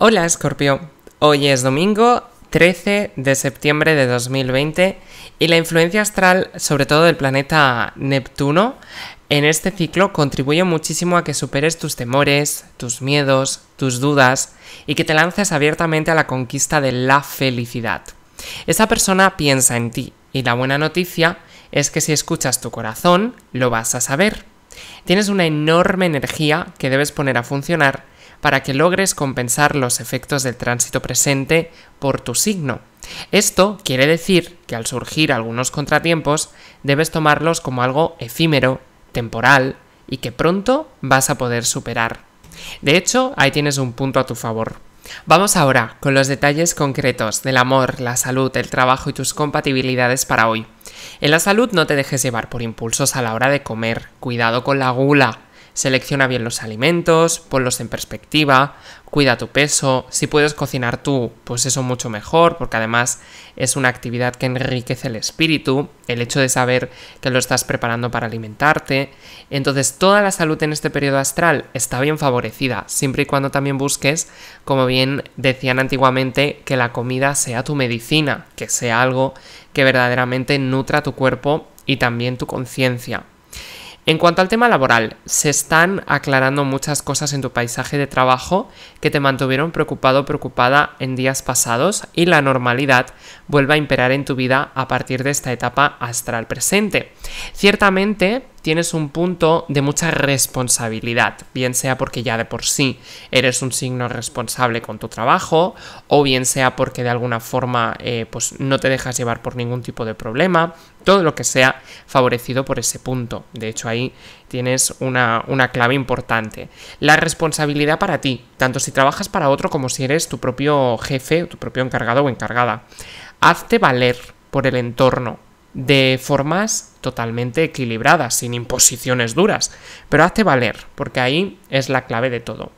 Hola Escorpio, hoy es domingo 13 de septiembre de 2020 y la influencia astral, sobre todo del planeta Neptuno, en este ciclo contribuye muchísimo a que superes tus temores, tus miedos, tus dudas y que te lances abiertamente a la conquista de la felicidad. Esa persona piensa en ti y la buena noticia es que si escuchas tu corazón, lo vas a saber. Tienes una enorme energía que debes poner a funcionar para que logres compensar los efectos del tránsito presente por tu signo. Esto quiere decir que al surgir algunos contratiempos debes tomarlos como algo efímero, temporal y que pronto vas a poder superar. De hecho, ahí tienes un punto a tu favor. Vamos ahora con los detalles concretos del amor, la salud, el trabajo y tus compatibilidades para hoy. En la salud no te dejes llevar por impulsos a la hora de comer, cuidado con la gula, Selecciona bien los alimentos, ponlos en perspectiva, cuida tu peso, si puedes cocinar tú, pues eso mucho mejor, porque además es una actividad que enriquece el espíritu, el hecho de saber que lo estás preparando para alimentarte. Entonces toda la salud en este periodo astral está bien favorecida, siempre y cuando también busques, como bien decían antiguamente, que la comida sea tu medicina, que sea algo que verdaderamente nutra tu cuerpo y también tu conciencia. En cuanto al tema laboral, se están aclarando muchas cosas en tu paisaje de trabajo que te mantuvieron preocupado o preocupada en días pasados y la normalidad vuelve a imperar en tu vida a partir de esta etapa astral presente. Ciertamente, tienes un punto de mucha responsabilidad, bien sea porque ya de por sí eres un signo responsable con tu trabajo, o bien sea porque de alguna forma eh, pues no te dejas llevar por ningún tipo de problema, todo lo que sea favorecido por ese punto. De hecho, ahí tienes una, una clave importante. La responsabilidad para ti, tanto si trabajas para otro como si eres tu propio jefe, tu propio encargado o encargada. Hazte valer por el entorno, de formas totalmente equilibradas, sin imposiciones duras, pero hazte valer, porque ahí es la clave de todo.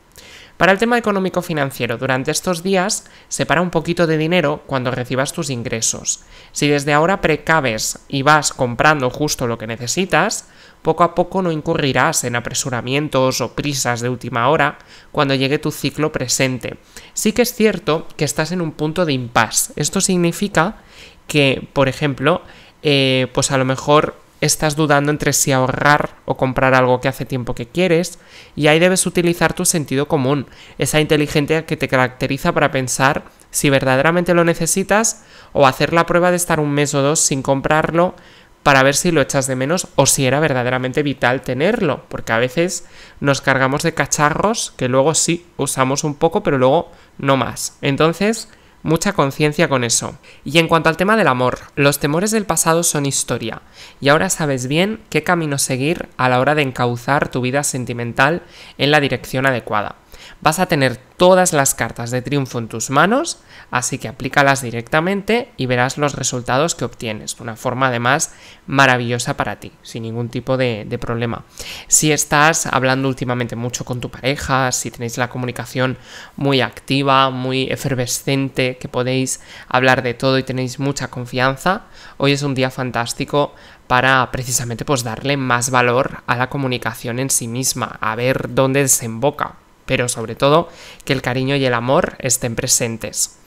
Para el tema económico-financiero, durante estos días separa un poquito de dinero cuando recibas tus ingresos. Si desde ahora precaves y vas comprando justo lo que necesitas, poco a poco no incurrirás en apresuramientos o prisas de última hora cuando llegue tu ciclo presente. Sí que es cierto que estás en un punto de impasse. Esto significa que, por ejemplo, eh, pues a lo mejor estás dudando entre si ahorrar o comprar algo que hace tiempo que quieres, y ahí debes utilizar tu sentido común, esa inteligencia que te caracteriza para pensar si verdaderamente lo necesitas o hacer la prueba de estar un mes o dos sin comprarlo para ver si lo echas de menos o si era verdaderamente vital tenerlo, porque a veces nos cargamos de cacharros que luego sí usamos un poco, pero luego no más. Entonces, mucha conciencia con eso. Y en cuanto al tema del amor, los temores del pasado son historia, y ahora sabes bien qué camino seguir a la hora de encauzar tu vida sentimental en la dirección adecuada. Vas a tener todas las cartas de triunfo en tus manos, así que aplícalas directamente y verás los resultados que obtienes, una forma además maravillosa para ti, sin ningún tipo de, de problema. Si estás hablando últimamente mucho con tu pareja, si tenéis la comunicación muy activa, muy efervescente, que podéis hablar de todo y tenéis mucha confianza, hoy es un día fantástico para precisamente pues, darle más valor a la comunicación en sí misma, a ver dónde desemboca pero sobre todo que el cariño y el amor estén presentes.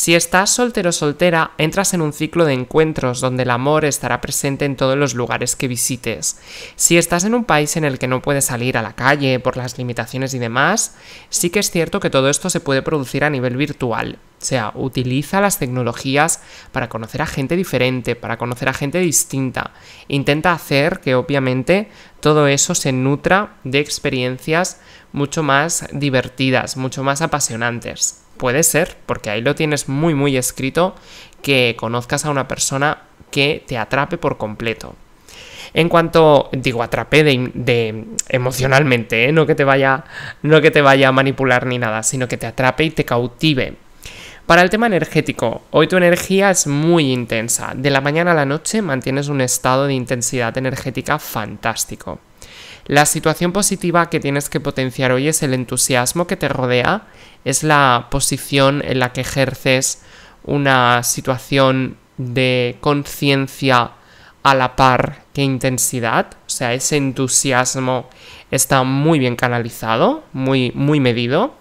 Si estás soltero o soltera, entras en un ciclo de encuentros donde el amor estará presente en todos los lugares que visites. Si estás en un país en el que no puedes salir a la calle por las limitaciones y demás, sí que es cierto que todo esto se puede producir a nivel virtual. O sea, utiliza las tecnologías para conocer a gente diferente, para conocer a gente distinta. Intenta hacer que obviamente todo eso se nutra de experiencias mucho más divertidas, mucho más apasionantes puede ser, porque ahí lo tienes muy muy escrito, que conozcas a una persona que te atrape por completo. En cuanto, digo, atrape de, emocionalmente, ¿eh? no, que te vaya, no que te vaya a manipular ni nada, sino que te atrape y te cautive. Para el tema energético, hoy tu energía es muy intensa. De la mañana a la noche mantienes un estado de intensidad energética fantástico. La situación positiva que tienes que potenciar hoy es el entusiasmo que te rodea, es la posición en la que ejerces una situación de conciencia a la par que intensidad, o sea, ese entusiasmo está muy bien canalizado, muy, muy medido.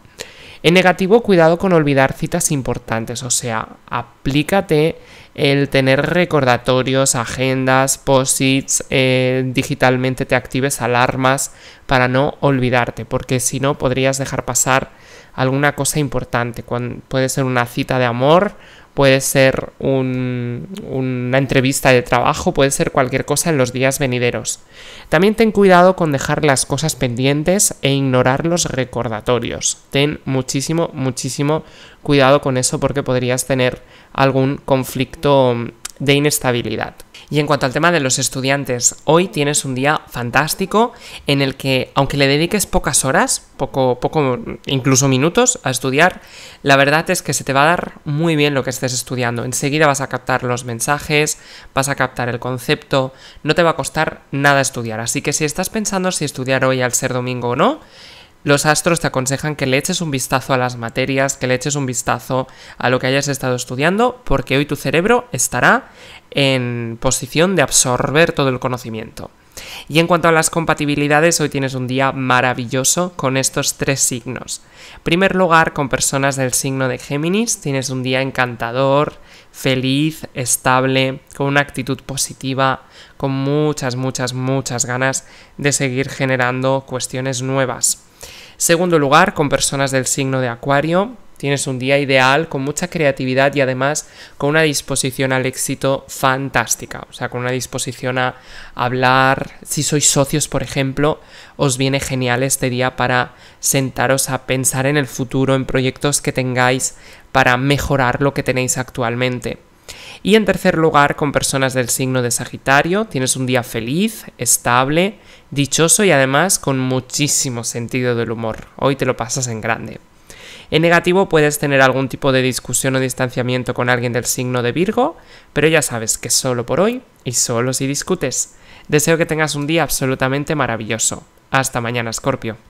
En negativo, cuidado con olvidar citas importantes, o sea, aplícate el tener recordatorios, agendas, posits, eh, digitalmente te actives alarmas para no olvidarte, porque si no podrías dejar pasar alguna cosa importante. Cuando, puede ser una cita de amor puede ser una entrevista de trabajo, puede ser cualquier cosa en los días venideros. También ten cuidado con dejar las cosas pendientes e ignorar los recordatorios. Ten muchísimo, muchísimo cuidado con eso porque podrías tener algún conflicto de inestabilidad. Y en cuanto al tema de los estudiantes, hoy tienes un día fantástico en el que, aunque le dediques pocas horas, poco, poco, incluso minutos a estudiar, la verdad es que se te va a dar muy bien lo que estés estudiando. Enseguida vas a captar los mensajes, vas a captar el concepto, no te va a costar nada estudiar. Así que si estás pensando si estudiar hoy al ser domingo o no, los astros te aconsejan que le eches un vistazo a las materias, que le eches un vistazo a lo que hayas estado estudiando, porque hoy tu cerebro estará en posición de absorber todo el conocimiento. Y en cuanto a las compatibilidades, hoy tienes un día maravilloso con estos tres signos. En primer lugar, con personas del signo de Géminis, tienes un día encantador, feliz, estable, con una actitud positiva, con muchas, muchas, muchas ganas de seguir generando cuestiones nuevas. Segundo lugar, con personas del signo de Acuario, tienes un día ideal con mucha creatividad y además con una disposición al éxito fantástica, o sea, con una disposición a hablar. Si sois socios, por ejemplo, os viene genial este día para sentaros a pensar en el futuro, en proyectos que tengáis para mejorar lo que tenéis actualmente. Y en tercer lugar, con personas del signo de Sagitario, tienes un día feliz, estable, dichoso y además con muchísimo sentido del humor. Hoy te lo pasas en grande. En negativo puedes tener algún tipo de discusión o distanciamiento con alguien del signo de Virgo, pero ya sabes que solo por hoy y solo si discutes. Deseo que tengas un día absolutamente maravilloso. Hasta mañana, Scorpio.